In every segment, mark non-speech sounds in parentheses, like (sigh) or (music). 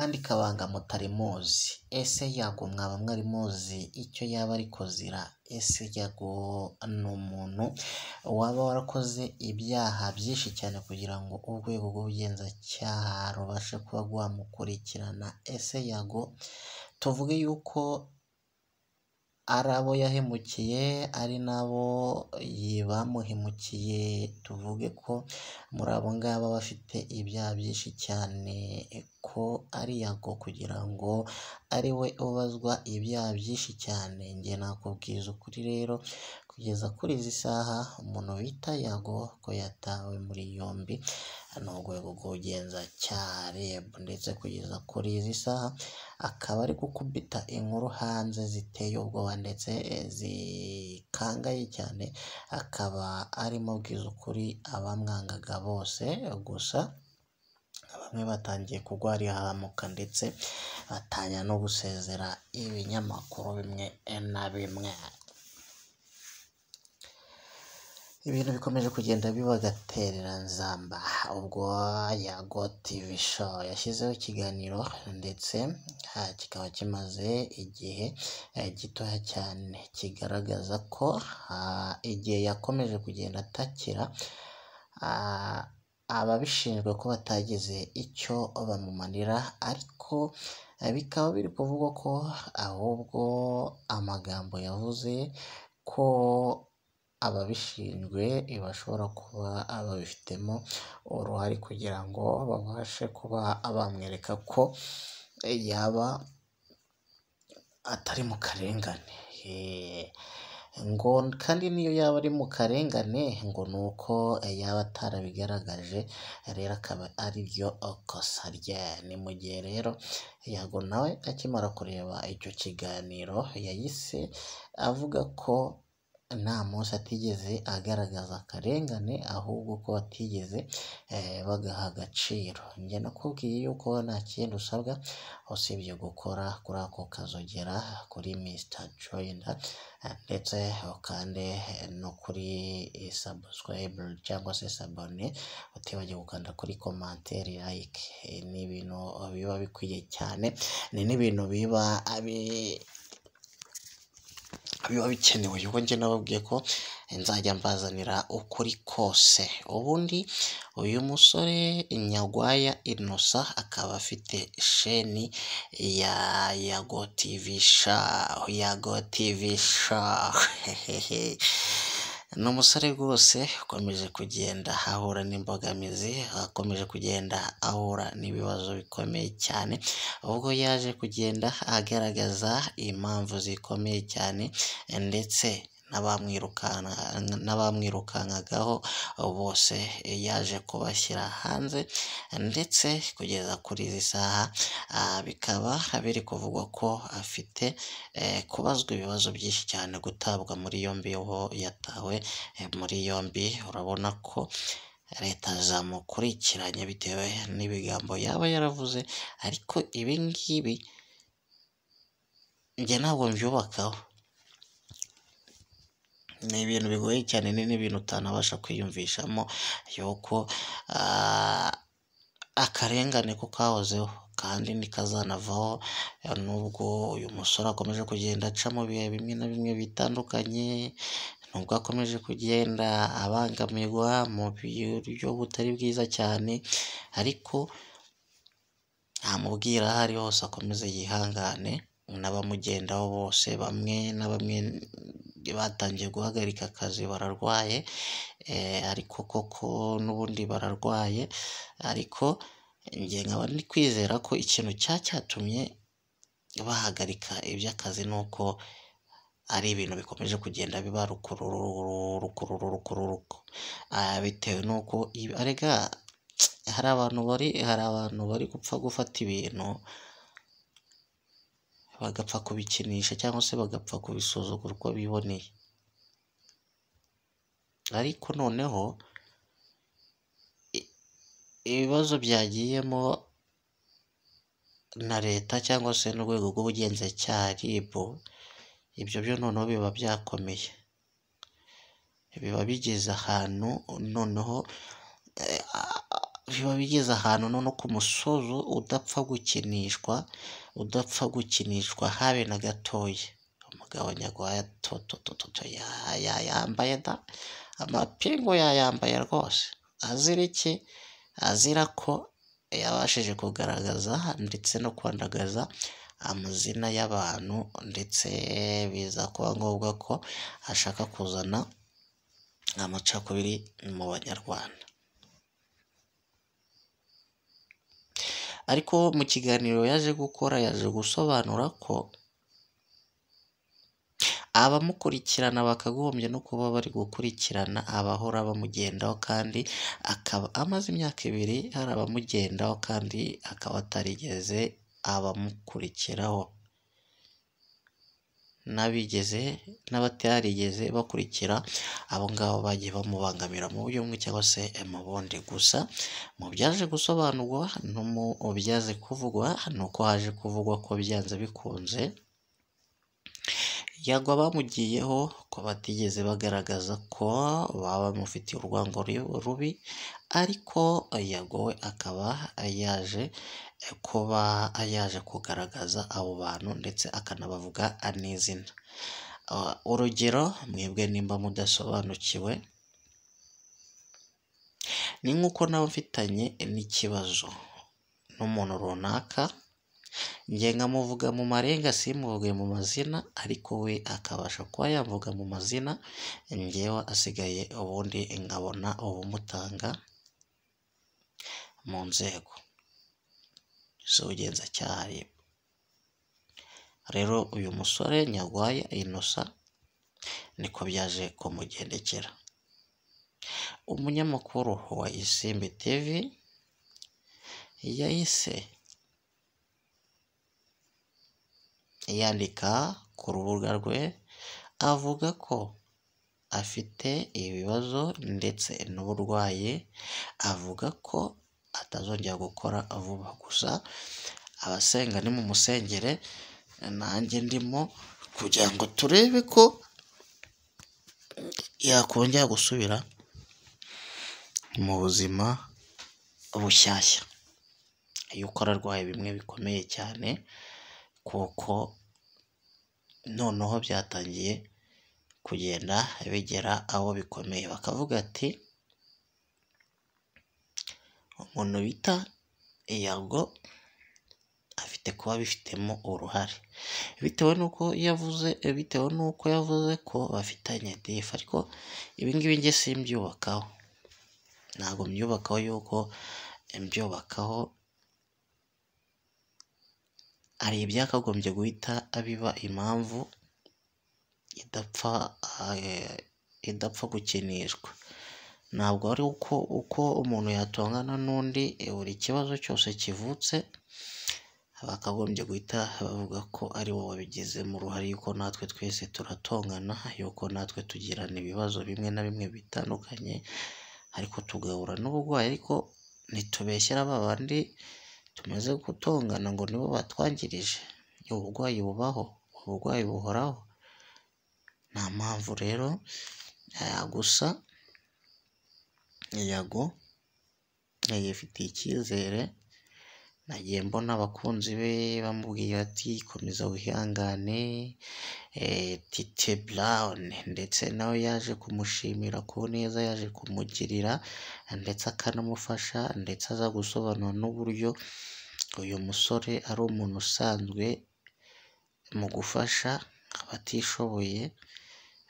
kandi ikabanga mutarimuzi ese yago mwaba mwari muzi icyo yaba ari kuzira ese yago ni umuntu waba warakoze ibyaha byinshi cyane kugira ngo urwego rw'ubugenzacyaha rubashe kuba rwamukurikirana ese yago tuvuge yuko ari abo yahemukiye ari nabo bamuhemukiye tuvuge ko muri abo ngabo aba ibyaha byinshi cyane ko ari yago kugira ngo ari we ubazwa ibyaha byinshi cyane njye nakubwiza ukuri rero kugeza kuri izi saha umuntu bita yago ko yatawe muri yombi ni urwego rw'ubugenzacyaha REB ndetse kugeza kuri izi saha akaba ari gukubita inkuru hanze ziteye ubwoba ndetse eh, zikangaye cyane, akaba arimo abwiza ukuri abamwangaga bose gusa bamwe batangiye kugwa kurwarihamuka ndetse batanya no gusezera ibinyamakuru bimwe na bimwe. ibintu bikomeje kugenda bibagaterera nzamba ubwo ya gotivi sho yashyizeho ikiganiro ndetse kikaba kimaze igihe eh, gitoya cyane kigaragaza ko igihe yakomeje kugenda atakira ababishinjwe ko batagize icyo bamumanira ariko eh, bikaba biri kuvugwa ko ahubwo amagambo yavuze ko ababishinzwe bashobora kuba babifitemo uruhare kugira ngo babashe kuba bamwereka ko yaba atari mu karengane, ngo kandi n'iyo yaba ari mu karengane ngo ni uko yaba atarabigaragaje rero akaba ari ryo kosa rye, ni mu gihe rero Yago nawe akimara kureba icyo kiganiro yahise avuga ko Amos atigeze agaragaza akarengane ahubwo ko batigeze eh, bagaha agaciro, njye nakubwiye yuko nta kindi usabwa usibye gukora kuri ako kazi ugera kuri Mr Joyner eh, ndetse ukande eh, no kuri subscribe cyangwa se sabone, utibagirwe gukanda kuri komantere, like, ni ibintu biba bikwiye cyane, ni n'ibintu biba biba bikenewe ubwo njye nababwiye ko nzajya mbazanira ukuri kose ubundi uyu musore Nyagwaya Innocent akaba afite sheni ya Yago TV sha Yago TV sha (laughs) hehehe. Ni umusore rwose ukomeje kugenda ahura n'imbogamizi, akomeje kugenda ahura n'ibibazo bikomeye cyane, ubwo yaje kugenda agaragaza impamvu zikomeye cyane ndetse. n'abamwirukankagaho bose yaje kubashyira hanze ndetse kugeza kuri izi saha bikaba biri kuvugwa ko afite e, kubazwa ibibazo byinshi cyane gutabwa muri yombi aho yatawe e, muri yombi urabona ko leta zamukurikiranye bitewe n'ibigambo yaba yaravuze ariko ibi ngibi njye ntabwo mbyubakaho. ni ibintu bigoye cyane ni n'ibintu utanabasha kwiyumvishamo yuko ah, akarengane ko kahozeho kandi ntikazanavaho nubwo uyu musore akomeje kugenda aca mu bihe bimwe na bimwe bitandukanye nubwo akomeje kugenda abangamirwa mu buryo butari bwiza cyane ariko amubwira aho ari hose akomeze yihangane. n'abamugendaho bose bamwe na bamwe batangiye guhagarika akazi bararwaye eh, ariko koko n'ubundi bararwaye ariko njye nkaba ndi kwizera ko ikintu cyaba cyatumye bahagarika iby'akazi ni uko ari ibintu bikomeje kugenda biba rukururukururukururukururuku bitewe n'uko erega hari abantu bari hari abantu bari gupfa gufata ibintu bagapfa kubikinisha cyangwa se bagapfa kubisuzugura uko biboneye ariko noneho ibibazo byagiyemo na leta cyangwa se n'urwego rw'ubugenzacyaha RIB ibyo byo noneho biba byakomeye biba bigeze ahantu noneho eh, biba bigeze ahantu no ku musozo udapfa gukinishwa, udapfa gukinishwa habe na gatoya. Umugabo nyarwaya tototototo yayambaye da! amapingo yayambaye rwose, azira iki? Azira ko yabashije kugaragaza ndetse no kwandagaza amazina y'abantu ndetse biza kuba ngombwa ko ashaka kuzana amacakubiri mu banyarwanda. ariko mu kiganiro yaje gukora yaje gusobanura ko abamukurikirana bakagombye no kuba bari gukurikirana abahora bamugendaho kandi akaba amaze imyaka ibiri hari abamugendaho kandi akaba atarigeze abamukurikiraho n'abigeze n'abatarigeze bakurikira abo ngabo bagiye bamubangamira mu buryo bumwe cyangwa se mu bundi gusa mu byaje gusobanurwa no mu byaje kuvugwa ni uko haje kuvugwa ko byanze bikunze yagwa bamugiyeho ko batigeze bagaragaza ko baba bamufitiye urwango rubi ariko yagowe akaba yaje eh, kuba yaje kugaragaza abo bantu ndetse akanabavuga n'izina ah, urugero mwebwe nimba mudasobanukiwe ni nk'uko nawe n'ikibazo n'umuntu runaka Njye nkamuvuga mu marenga simuvuge mu mazina ariko we akabasha kuba yamvuga mu mazina, njyewe asigaye ubundi nkabona ubumutanga mu nzego z'ubugenzacyaha RIB. Rero uyu musore Nyarwaya inosa niko byaje kumugendekera. Umunyamakuru wa Isimbi TV yahise yandika ku rubuga rwe avuga ko afite ibibazo ndetse n'uburwayi, avuga ko atazongera gukora vuba, gusa abasenga ni mu nimumusengere nanjye ndimo kugira ngo turebe ko yakongera gusubira mu buzima bushyashya, yuko arwaye bimwe bikomeye cyane. kuko noneho byatangiye kugenda bigera aho bikomeye, bakavuga ati umuntu bita Iyago afite kuba abifitemo uruhare, bitewe n'uko yavuze bitewe n'uko yavuze ko bafitanye difu, ariko ibi ngibi simbyubakaho, ntabwo mbyubakaho yuko mbyubakaho hari ibyakagombye guhita biba impamvu idapfa eh, idapfa gukinishwa, ntabwo ari uko uko umuntu yatongana n'undi eh, buri kibazo cyose kivutse bakagombye guhita bavuga ko ari wowe babigizemo uruhare yuko natwe twese turatongana, yuko natwe tugirana ibibazo bimwe na bimwe bitandukanye ariko tugahura n'uburwayi ariko ntitubeshyera ba bandi. tumaze gutongana ngo nibo batwangirije uburwayi bubaho uburwayi buhoraho nta mpamvu rero gusa yago yayifitiye icyizere nagiye mbona abakunzi be bamubwiye ati komeza wihangane eh, tite burawuni ndetse nawe yaje kumushimira ku neza yaje kumugirira ndetse akanamufasha ndetse aza gusobanura n'uburyo uyu musore ari umuntu usanzwe mu gufasha abatishoboye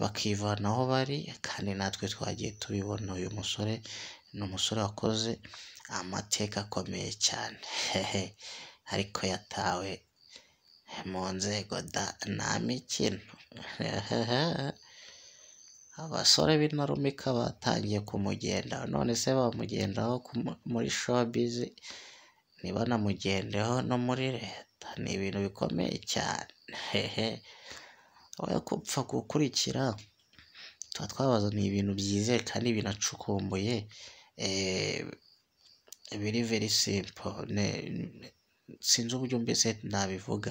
bakivanaho bari kandi natwe twagiye tubibona uyu musore. ni umusore wakoze amateka akomeye cyane, hehe ariko yatawe mu nzego da nta mikino, abasore b'intarumika batangiye kumugenda none se bamugendaho muri showibizi ntibanamugendeho no muri leta, ni ibintu bikomeye cyane, hehe we gupfa gukurikira tuba twabaza ni ibintu byizewe kandi binacukumbuye. biri veri simpo sinzi uburyo mbese nabivuga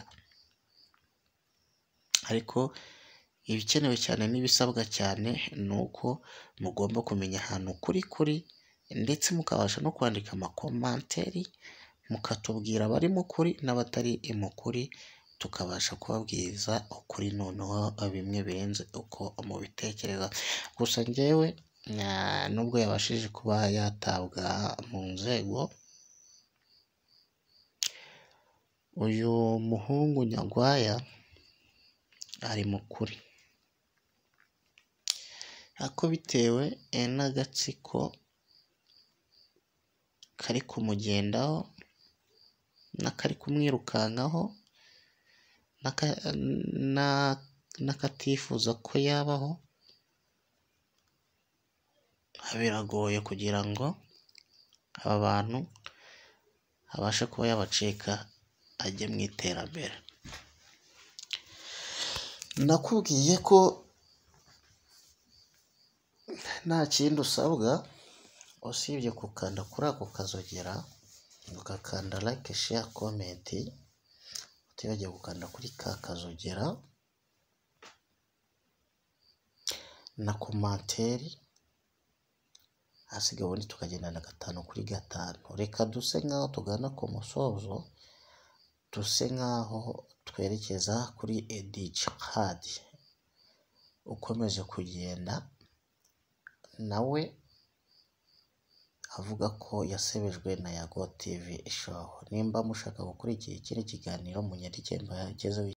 ariko ibikenewe cyane n'ibisabwa cyane ni uko mugomba kumenya ahantu kuri kuri ndetse mukabasha no kwandika amakomanteri mukatubwira abari mu kuri n'abatari mu kuri tukabasha kubabwiza ukuri noneho bimwe birenze uko mubitekereza gusa njyewe nubwo yabashije kuba yatabwa mu nzego uyu muhungu nyagwaya ari mu kuri ariko bitewe n'agatsiko kari kumugendaho n'akari kumwirukankaho n'akatifuza ko yabaho biragoye kugira ngo aba bantu abashe kuba yabacika ajye mu iterambere nakubwiye ko nta kindi usabwa usibye gukanda kuri ako kazogera ugakanda like share comment utibagiwe gukanda kuri ka kazogera na komantere hasigaye ubundi tukagenda na gatanu kuri gatanu reka duse nk'aho tugana ku musozo duse nk'aho twerekeza kuri edicadi ukomeje kugenda nawe avuga ko yasebejwe na yago tv show nimba mushaka gukurikira ikindi kiganiro mu munyandike mbagezeho